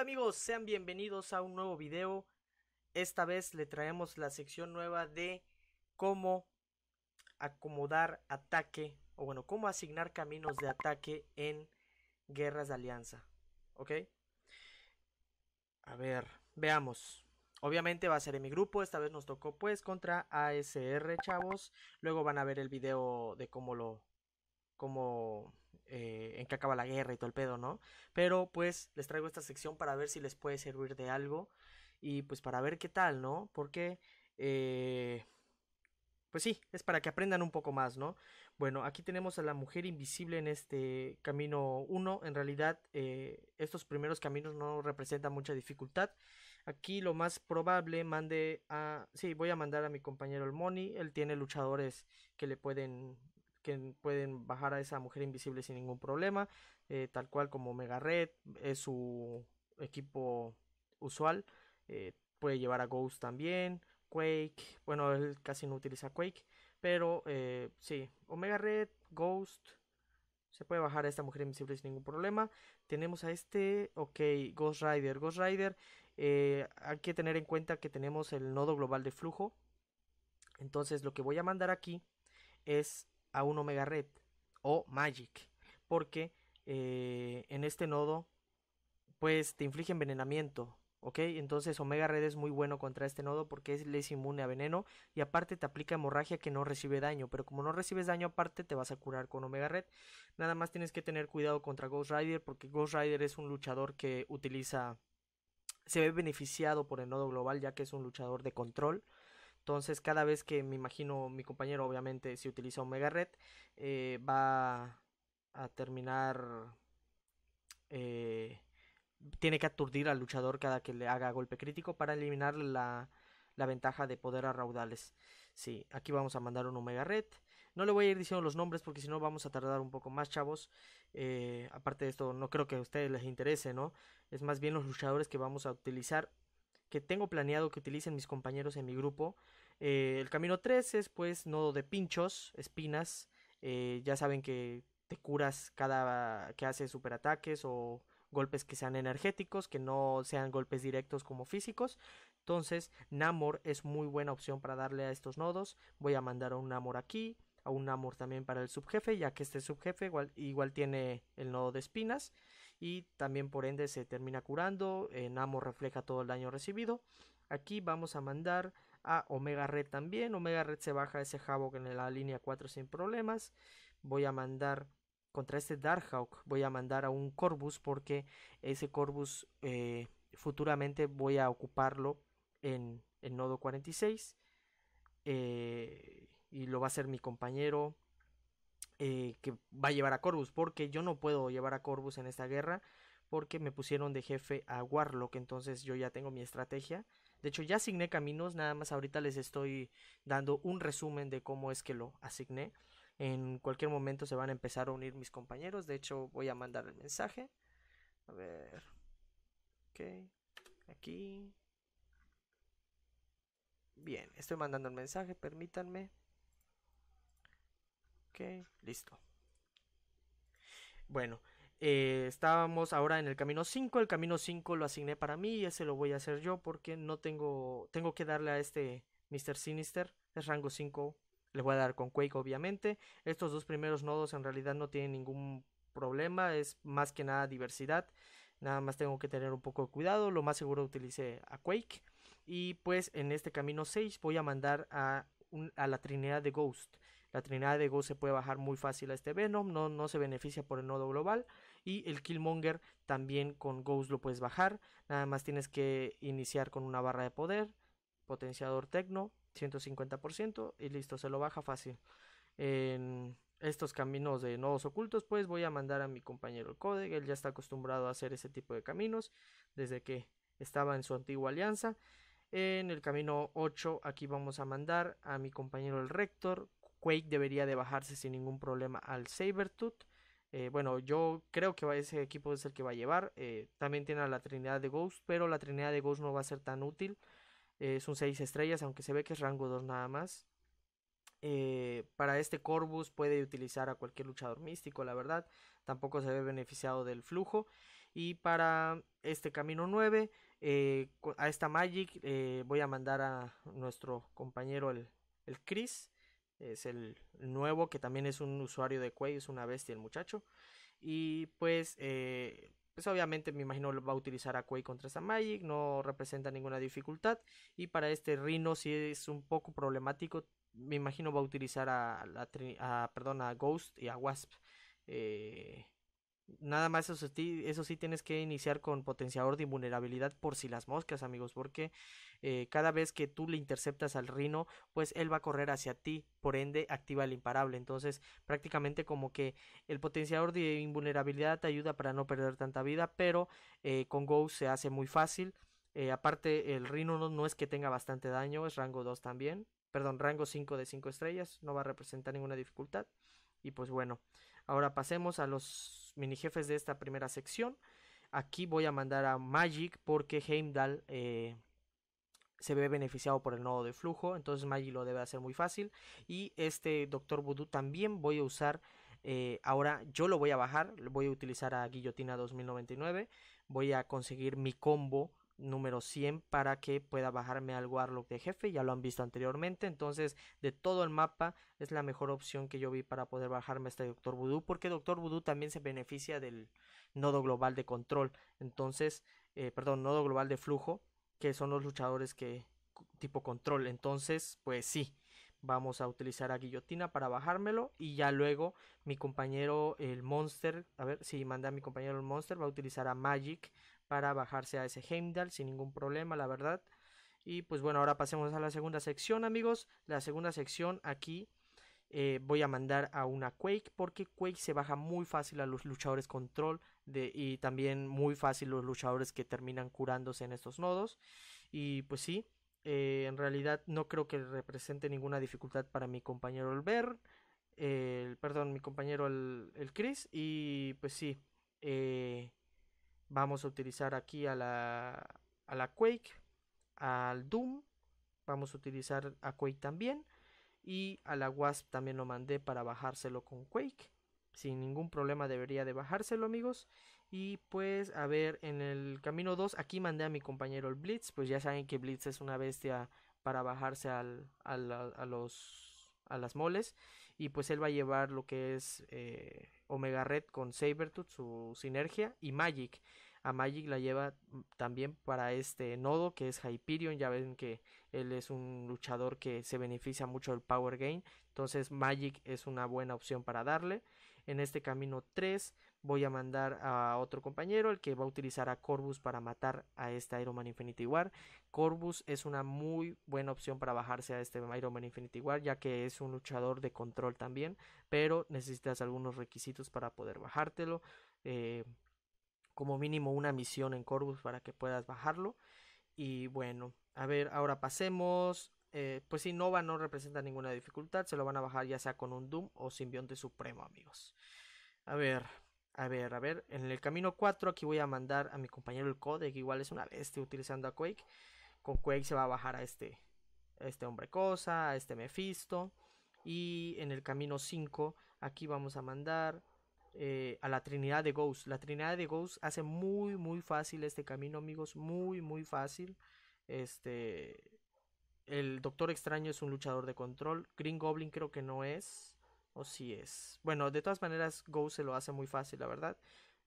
amigos, sean bienvenidos a un nuevo video. Esta vez le traemos la sección nueva de cómo acomodar ataque, o bueno, cómo asignar caminos de ataque en guerras de alianza. ¿Ok? A ver, veamos. Obviamente va a ser en mi grupo, esta vez nos tocó pues contra ASR, chavos. Luego van a ver el video de cómo lo... cómo eh, en que acaba la guerra y todo el pedo, ¿no? Pero pues les traigo esta sección para ver si les puede servir de algo y pues para ver qué tal, ¿no? Porque, eh, pues sí, es para que aprendan un poco más, ¿no? Bueno, aquí tenemos a la mujer invisible en este camino 1. En realidad, eh, estos primeros caminos no representan mucha dificultad. Aquí lo más probable mande a... Sí, voy a mandar a mi compañero el Moni. Él tiene luchadores que le pueden que pueden bajar a esa mujer invisible sin ningún problema, eh, tal cual como Omega Red es su equipo usual, eh, puede llevar a Ghost también, Quake, bueno, él casi no utiliza Quake, pero eh, sí, Omega Red, Ghost, se puede bajar a esta mujer invisible sin ningún problema. Tenemos a este, ok, Ghost Rider, Ghost Rider, hay que tener en cuenta que tenemos el nodo global de flujo, entonces lo que voy a mandar aquí es a un Omega Red o Magic, porque eh, en este nodo pues te inflige envenenamiento, ¿ok? Entonces Omega Red es muy bueno contra este nodo porque es, es inmune a veneno y aparte te aplica hemorragia que no recibe daño, pero como no recibes daño aparte te vas a curar con Omega Red. Nada más tienes que tener cuidado contra Ghost Rider porque Ghost Rider es un luchador que utiliza... Se ve beneficiado por el nodo global ya que es un luchador de control entonces, cada vez que me imagino mi compañero, obviamente, si utiliza Omega Red, eh, va a terminar. Eh, tiene que aturdir al luchador cada que le haga golpe crítico para eliminar la, ventaja de poder a raudales. Sí, aquí vamos a mandar un Omega Red. No le voy a ir diciendo los nombres porque si no vamos a tardar un poco más, chavos. Eh, aparte de esto, no creo que a ustedes les interese, ¿no? Es más bien los luchadores que vamos a utilizar que tengo planeado que utilicen mis compañeros en mi grupo. Eh, el camino 3 es pues nodo de pinchos, espinas. Eh, ya saben que te curas cada que haces superataques o golpes que sean energéticos, que no sean golpes directos como físicos. Entonces, Namor es muy buena opción para darle a estos nodos. Voy a mandar a un Namor aquí, a un Namor también para el subjefe, ya que este subjefe igual tiene el nodo de espinas y también por ende se termina curando. En refleja todo el daño recibido. Aquí vamos a mandar a Omega Red también. Omega Red se baja ese Havoc en la línea 4 sin problemas. Voy a mandar contra este Darkhawk. Voy a mandar a un Corvus porque ese Corvus eh, futuramente voy a ocuparlo en el nodo 46. Eh, y lo va a ser mi compañero eh, que va a llevar a Corvus, porque yo no puedo llevar a Corvus en esta guerra, porque me pusieron de jefe a Warlock, entonces yo ya tengo mi estrategia. De hecho, ya asigné caminos, nada más ahorita les estoy dando un resumen de cómo es que lo asigné. En cualquier momento se van a empezar a unir mis compañeros, de hecho voy a mandar el mensaje. A ver. Ok. Aquí. Bien, estoy mandando el mensaje, permítanme listo. Bueno, eh, estábamos ahora en el camino 5. El camino 5 lo asigné para mí y ese lo voy a hacer yo porque no tengo, tengo que darle a este Mr. Sinister. Es rango 5. Le voy a dar con Quake, obviamente. Estos dos primeros nodos en realidad no tienen ningún problema. Es más que nada diversidad. Nada más tengo que tener un poco de cuidado. Lo más seguro utilice a Quake. Y pues en este camino 6 voy a mandar a, a la trinidad de Ghost. La Trinidad de Ghost se puede bajar muy fácil a este Venom, no, no se beneficia por el nodo global. Y el Killmonger también con Ghost lo puedes bajar. Nada más tienes que iniciar con una barra de poder, potenciador tecno, 150% y listo, se lo baja fácil. En estos caminos de nodos ocultos, pues voy a mandar a mi compañero el codec. Él ya está acostumbrado a hacer ese tipo de caminos desde que estaba en su antigua alianza. En el camino 8, aquí vamos a mandar a mi compañero el rector Quake debería de bajarse sin ningún problema al Sabertooth. Eh, bueno, yo creo que ese equipo es el que va a llevar. Eh, también tiene a la Trinidad de Ghost, pero la Trinidad de Ghost no va a ser tan útil. Son eh, es un 6 estrellas, aunque se ve que es rango 2 nada más. para este Corvus puede utilizar a cualquier luchador místico, la verdad. Tampoco se ve beneficiado del flujo. Y para este Camino 9, a esta Magic voy a mandar a nuestro compañero el, el Chris es el nuevo que también es un usuario de Quay, es una bestia el muchacho. Y pues, eh, pues obviamente me imagino va a utilizar a Quay contra esa Magic, no representa ninguna dificultad. Y para este Rhino si es un poco problemático, me imagino va a utilizar a, a Ghost y a Wasp. Eh, Nada más eso sí, eso sí tienes que iniciar con potenciador de invulnerabilidad por si las moscas, amigos, porque eh, cada vez que tú le interceptas al rino, pues él va a correr hacia ti, por ende activa el imparable. Entonces, prácticamente como que el potenciador de invulnerabilidad te ayuda para no perder tanta vida, pero eh, con Go se hace muy fácil. Eh, aparte, el rino no, no es que tenga bastante daño, es rango 2 también. Perdón, rango 5 de 5 estrellas, no va a representar ninguna dificultad. Y pues bueno, ahora pasemos a los mini jefes de esta primera sección. Aquí voy a mandar a Magic porque Heimdall eh, se ve beneficiado por el nodo de flujo. Entonces Magic lo debe hacer muy fácil. Y este Doctor Voodoo también voy a usar. Eh, ahora yo lo voy a bajar. Voy a utilizar a Guillotina 2099. Voy a conseguir mi combo número 100 para que pueda bajarme al Warlock de jefe, ya lo han visto anteriormente, entonces de todo el mapa es la mejor opción que yo vi para poder bajarme este Doctor Voodoo, porque Doctor Voodoo también se beneficia del nodo global de control, entonces, eh, perdón, nodo global de flujo, que son los luchadores que tipo control, entonces, pues sí, vamos a utilizar a guillotina para bajármelo y ya luego mi compañero el monster, a ver si sí, manda a mi compañero el monster, va a utilizar a Magic para bajarse a ese Heimdall sin ningún problema, la verdad. Y pues bueno, ahora pasemos a la segunda sección, amigos. La segunda sección aquí eh, voy a mandar a una Quake porque Quake se baja muy fácil a los luchadores control y también muy fácil los luchadores que terminan curándose en estos nodos. Y pues sí, eh, en realidad no creo que represente ninguna dificultad para mi compañero el perdón, mi compañero el, el Chris. Y pues sí, eh, Vamos a utilizar aquí a la, a la Quake, al Doom, vamos a utilizar a Quake también. Y a la Wasp también lo mandé para bajárselo con Quake. Sin ningún problema debería de bajárselo amigos. Y pues a ver, en el camino 2 aquí mandé a mi compañero el Blitz. Pues ya saben que Blitz es una bestia para bajarse a los a las moles. Y pues él va a llevar lo que es eh, Omega Red con Sabertooth, su sinergia, y Magic. A Magic la lleva también para este nodo que es Hyperion. Ya ven que él es un luchador que se beneficia mucho del Power Gain. Entonces Magic es una buena opción para darle. En este camino 3 voy a mandar a otro compañero, el que va a utilizar a Corvus para matar a este Iron Man Infinity War. Corvus es una muy buena opción para bajarse a este Iron Man Infinity War, ya que es un luchador de control también, pero necesitas algunos requisitos para poder bajártelo. Eh, como mínimo una misión en Corvus para que puedas bajarlo. Y bueno, a ver, ahora pasemos. Eh, pues si Nova no representa ninguna dificultad, se lo van a bajar ya sea con un Doom o Simbionte Supremo, amigos. A ver, a ver, a ver, en el camino 4 aquí voy a mandar a mi compañero el code, igual es una estoy utilizando a Quake. Con Quake se va a bajar a este, este hombre cosa, a este Mephisto. Y en el camino 5 aquí vamos a mandar eh, a la Trinidad de Ghost. La Trinidad de Ghost hace muy, muy fácil este camino, amigos. Muy, muy fácil. Este, el Doctor Extraño es un luchador de control. Green Goblin creo que no es. O si es. Bueno, de todas maneras, Go se lo hace muy fácil, la verdad.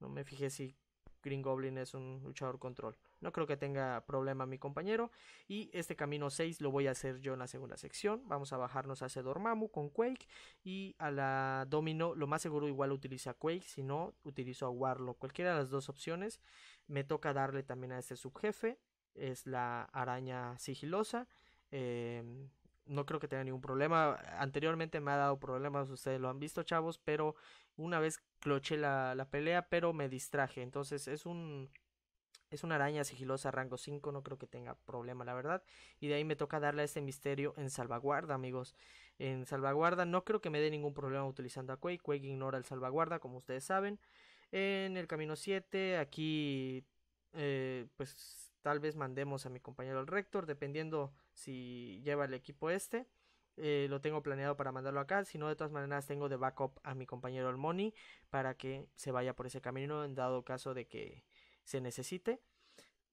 No me fijé si Green Goblin es un luchador control. No creo que tenga problema mi compañero. Y este camino 6 lo voy a hacer yo en la segunda sección. Vamos a bajarnos hacia Dormammu con Quake. Y a la Domino, lo más seguro igual utiliza Quake. Si no, utilizo a Warlock. Cualquiera de las dos opciones. Me toca darle también a este subjefe. Es la araña sigilosa. Eh, no creo que tenga ningún problema. Anteriormente me ha dado problemas, ustedes lo han visto, chavos, pero una vez cloché la, pelea, pero me distraje. Entonces es un... Es una araña sigilosa rango 5, no creo que tenga problema, la verdad. Y de ahí me toca darle a este misterio en salvaguarda, amigos. En salvaguarda no creo que me dé ningún problema utilizando a Quake. Quake ignora el salvaguarda, como ustedes saben. En el camino 7, aquí eh, pues Tal vez mandemos a mi compañero el rector, dependiendo si lleva el equipo este. Eh, lo tengo planeado para mandarlo acá. Si no, de todas maneras, tengo de backup a mi compañero el Money para que se vaya por ese camino en dado caso de que se necesite.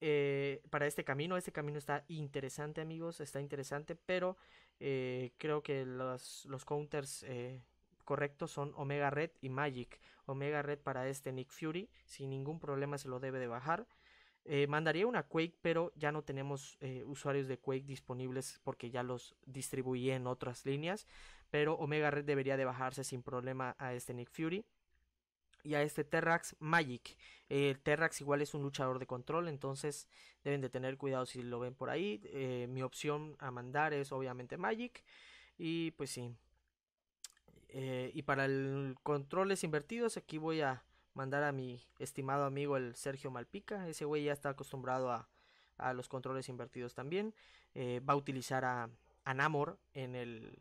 Eh, para este camino, este camino está interesante, amigos. Está interesante, pero eh, creo que los, los counters correctos son Omega Red y Magic. Omega Red para este Nick Fury, sin ningún problema se lo debe de bajar. Eh, mandaría una Quake, pero ya no tenemos eh, usuarios de Quake disponibles porque ya los distribuí en otras líneas. Pero Omega Red debería de bajarse sin problema a este Nick Fury. Y a este Terrax Magic. Eh, Terrax igual es un luchador de control, entonces deben de tener cuidado si lo ven por ahí. Eh, mi opción a mandar es obviamente Magic. Y pues sí. y para el controles invertidos, aquí voy a mandar a mi estimado amigo el Sergio Malpica. Ese güey ya está acostumbrado a, los controles invertidos también. Eh, va a utilizar a, Namor en el,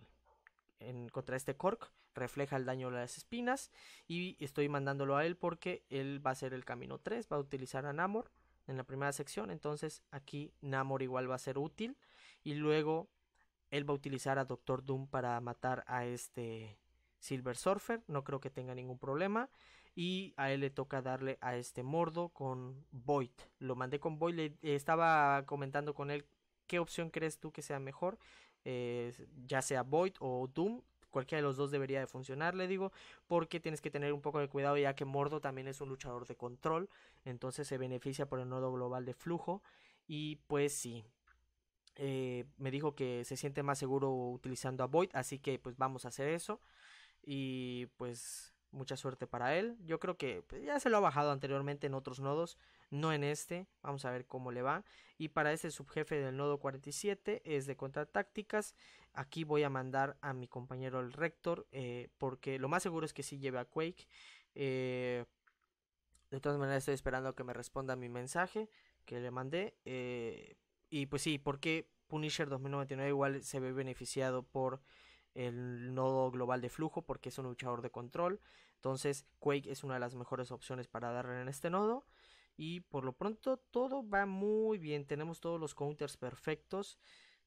en, contra este Cork. Refleja el daño de las espinas. Y estoy mandándolo a él porque él va a ser el camino 3. Va a utilizar a Namor en la primera sección. Entonces aquí Namor igual va a ser útil. Y luego él va a utilizar a Doctor Doom para matar a este Silver Surfer, no creo que tenga ningún problema. Y a él le toca darle a este Mordo con Void. Lo mandé con Void, le eh, estaba comentando con él qué opción crees tú que sea mejor, ya sea Void o Doom. Cualquiera de los dos debería de funcionar, le digo, porque tienes que tener un poco de cuidado ya que Mordo también es un luchador de control, entonces se beneficia por el nodo global de flujo y pues sí, eh, me dijo que se siente más seguro utilizando a Void, así que pues vamos a hacer eso. Y pues mucha suerte para él. Yo creo que pues, ya se lo ha bajado anteriormente en otros nodos, no en este. Vamos a ver cómo le va. Y para este subjefe del nodo 47 es de contratácticas. Aquí voy a mandar a mi compañero el Rector, eh, porque lo más seguro es que sí lleve a Quake. Eh, de todas maneras estoy esperando que me responda mi mensaje que le mandé. Eh, y pues sí, porque Punisher 2099 igual se ve beneficiado por el nodo global de flujo porque es un luchador de control. Entonces Quake es una de las mejores opciones para darle en este nodo. Y por lo pronto todo va muy bien. Tenemos todos los counters perfectos.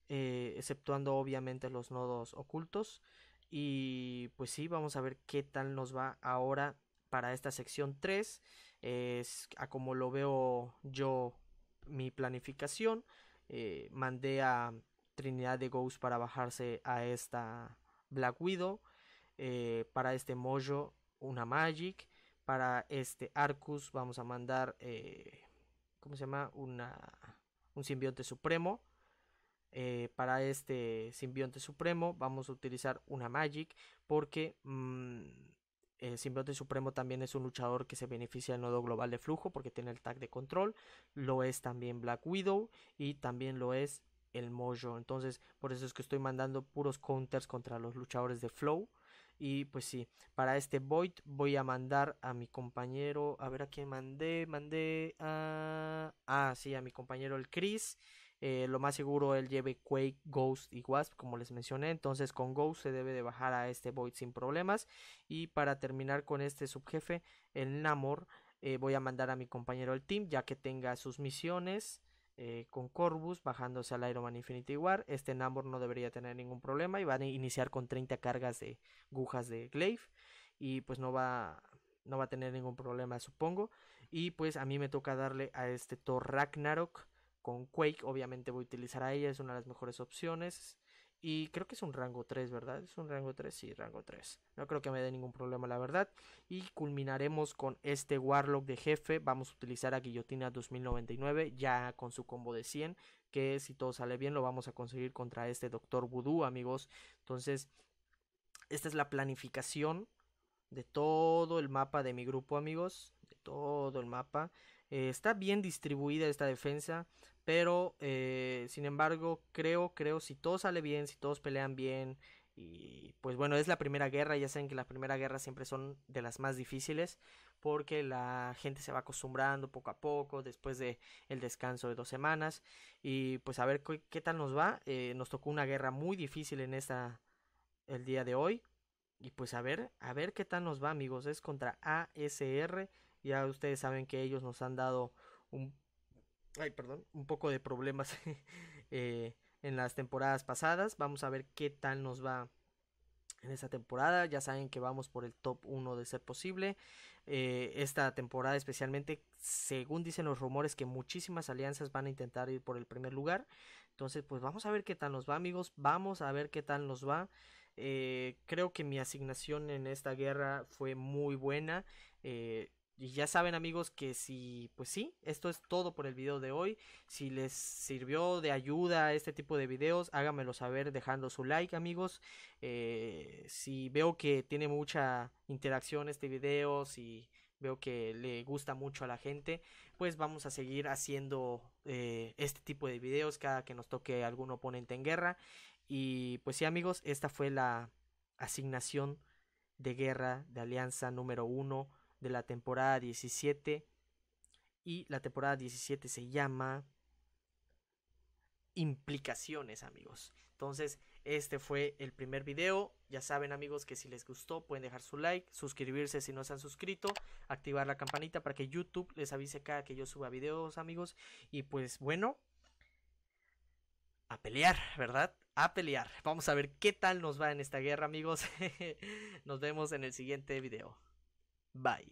Eh, exceptuando obviamente los nodos ocultos. Y pues sí, vamos a ver qué tal nos va ahora para esta sección 3. Es a como lo veo yo mi planificación. Eh, mandé a Trinidad de Ghost para bajarse a esta Black Widow. Eh, para este Mojo, una Magic. Para este Arcus, vamos a mandar. Eh, ¿Cómo se llama? Una, un simbionte supremo. Eh, para este simbionte supremo, vamos a utilizar una Magic. Porque. Mm, el simbionte supremo también es un luchador que se beneficia del nodo global de flujo porque tiene el tag de control. Lo es también Black Widow y también lo es el mojo. Entonces, por eso es que estoy mandando puros counters contra los luchadores de Flow. Y pues sí, para este Void voy a mandar a mi compañero. A ver a quién mandé. Mandé a. Ah, sí, a mi compañero el Chris. Eh, lo más seguro él lleve Quake, Ghost y Wasp, como les mencioné. Entonces con Ghost se debe de bajar a este Void sin problemas. Y para terminar con este subjefe, el Namor, eh, voy a mandar a mi compañero el team, ya que tenga sus misiones. Eh, con Corvus bajándose al Iron Man Infinity War. Este Namor no debería tener ningún problema y van a iniciar con 30 cargas de agujas de Glaive y pues no va, no va a tener ningún problema supongo. Y pues a mí me toca darle a este Thor Ragnarok con Quake, obviamente voy a utilizar a ella, es una de las mejores opciones. Y creo que es un rango 3, ¿verdad? Es un rango 3, sí, rango 3. No creo que me dé ningún problema, la verdad. Y culminaremos con este Warlock de jefe. Vamos a utilizar a Guillotina 2099, ya con su combo de 100. Que si todo sale bien, lo vamos a conseguir contra este Doctor Voodoo, amigos. Entonces, esta es la planificación de todo el mapa de mi grupo, amigos todo el mapa. Eh, está bien distribuida esta defensa, pero eh, sin embargo creo, creo, si todo sale bien, si todos pelean bien, y pues bueno, es la primera guerra, ya saben que las primeras guerras siempre son de las más difíciles, porque la gente se va acostumbrando poco a poco, después de el descanso de dos semanas, y pues a ver qué, tal nos va. Eh, nos tocó una guerra muy difícil en esta, el día de hoy, y pues a ver, a ver qué tal nos va, amigos. Es contra ASR ya ustedes saben que ellos nos han dado un, ay, perdón, un poco de problemas eh, en las temporadas pasadas. Vamos a ver qué tal nos va en esta temporada. Ya saben que vamos por el top 1 de ser posible. Eh, esta temporada especialmente, según dicen los rumores, que muchísimas alianzas van a intentar ir por el primer lugar. Entonces, pues vamos a ver qué tal nos va, amigos. Vamos a ver qué tal nos va. Eh, creo que mi asignación en esta guerra fue muy buena. Eh, y ya saben amigos que si, pues sí, esto es todo por el video de hoy. Si les sirvió de ayuda este tipo de videos, háganmelo saber dejando su like amigos. Eh, si veo que tiene mucha interacción este video, si veo que le gusta mucho a la gente, pues vamos a seguir haciendo eh, este tipo de videos cada que nos toque algún oponente en guerra. Y pues sí amigos, esta fue la asignación de guerra de alianza número uno de la temporada 17 y la temporada 17 se llama implicaciones, amigos. Entonces, este fue el primer video. Ya saben, amigos, que si les gustó pueden dejar su like, suscribirse si no se han suscrito, activar la campanita para que YouTube les avise cada que yo suba videos, amigos. Y pues bueno, a pelear, ¿verdad? A pelear. Vamos a ver qué tal nos va en esta guerra, amigos. nos vemos en el siguiente video. Bye.